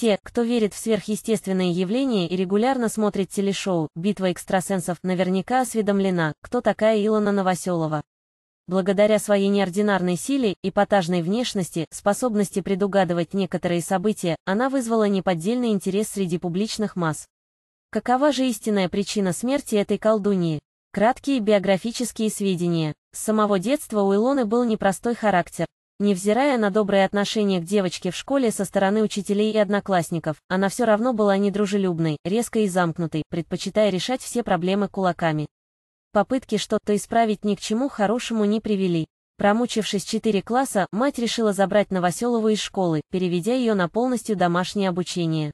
Те, кто верит в сверхъестественные явления и регулярно смотрит телешоу «Битва экстрасенсов», наверняка осведомлена, кто такая Илона Новоселова. Благодаря своей неординарной силе, эпатажной внешности, способности предугадывать некоторые события, она вызвала неподдельный интерес среди публичных масс. Какова же истинная причина смерти этой колдуньи? Краткие биографические сведения. С самого детства у Илоны был непростой характер. Невзирая на добрые отношения к девочке в школе со стороны учителей и одноклассников, она все равно была недружелюбной, резкой и замкнутой, предпочитая решать все проблемы кулаками. Попытки что-то исправить ни к чему хорошему не привели. Промучившись четыре класса, мать решила забрать Новоселову из школы, переведя ее на полностью домашнее обучение.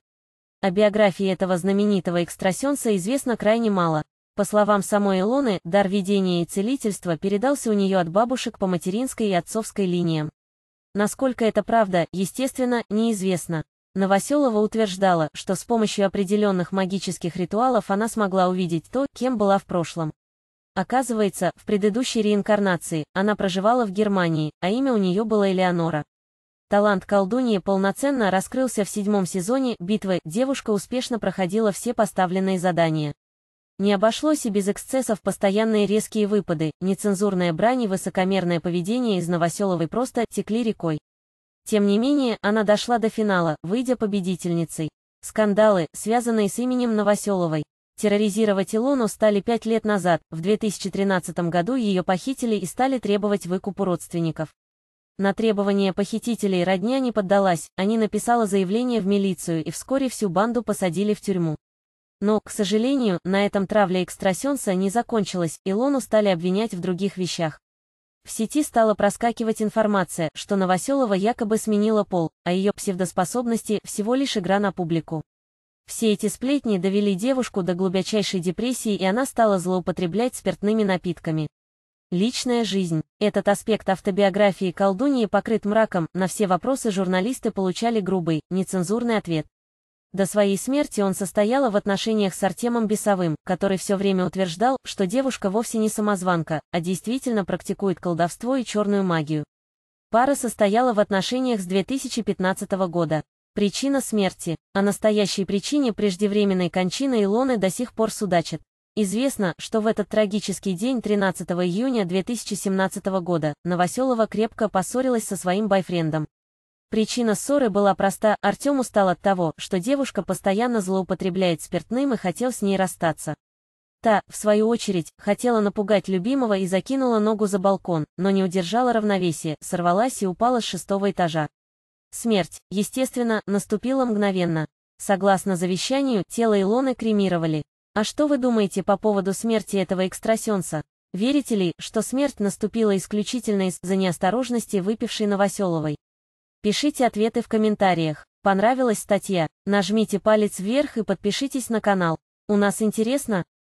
О биографии этого знаменитого экстрасенса известно крайне мало, по словам самой Илоны, дар видения и целительства передался у нее от бабушек по материнской и отцовской линиям. Насколько это правда, естественно, неизвестно. Новоселова утверждала, что с помощью определенных магических ритуалов она смогла увидеть то, кем была в прошлом. Оказывается, в предыдущей реинкарнации она проживала в Германии, а имя у нее было Элеонора. Талант колдуньи полноценно раскрылся в седьмом сезоне «Битвы», девушка успешно проходила все поставленные задания. Не обошлось и без эксцессов постоянные резкие выпады, нецензурная брань и высокомерное поведение из Новоселовой просто текли рекой. Тем не менее, она дошла до финала, выйдя победительницей. Скандалы, связанные с именем Новоселовой. Терроризировать Илону стали пять лет назад, в 2013 году ее похитили и стали требовать выкуп у родственников. На требования похитителей родня не поддалась, они написала заявление в милицию и вскоре всю банду посадили в тюрьму. Но, к сожалению, на этом травля экстрасенса не закончилась, и Лону стали обвинять в других вещах. В сети стала проскакивать информация, что Новоселова якобы сменила пол, а ее псевдоспособности – всего лишь игра на публику. Все эти сплетни довели девушку до глубочайшей депрессии, и она стала злоупотреблять спиртными напитками. Личная жизнь. Этот аспект автобиографии колдуньи покрыт мраком, на все вопросы журналисты получали грубый, нецензурный ответ. До своей смерти он состояла в отношениях с Артемом Бесовым, который все время утверждал, что девушка вовсе не самозванка, а действительно практикует колдовство и черную магию. Пара состояла в отношениях с 2015 года. Причина смерти. О настоящей причине преждевременной кончины Илоны до сих пор судачат. Известно, что в этот трагический день 13 июня 2017 года Новоселова крепко поссорилась со своим бойфрендом. Причина ссоры была проста, Артем устал от того, что девушка постоянно злоупотребляет спиртным и хотел с ней расстаться. Та, в свою очередь, хотела напугать любимого и закинула ногу за балкон, но не удержала равновесие, сорвалась и упала с шестого этажа. Смерть, естественно, наступила мгновенно. Согласно завещанию, тело Илоны кремировали. А что вы думаете по поводу смерти этого экстрасенса? Верите ли, что смерть наступила исключительно из-за неосторожности выпившей Новоселовой? Пишите ответы в комментариях. Понравилась статья? Нажмите палец вверх и подпишитесь на канал. У нас интересно,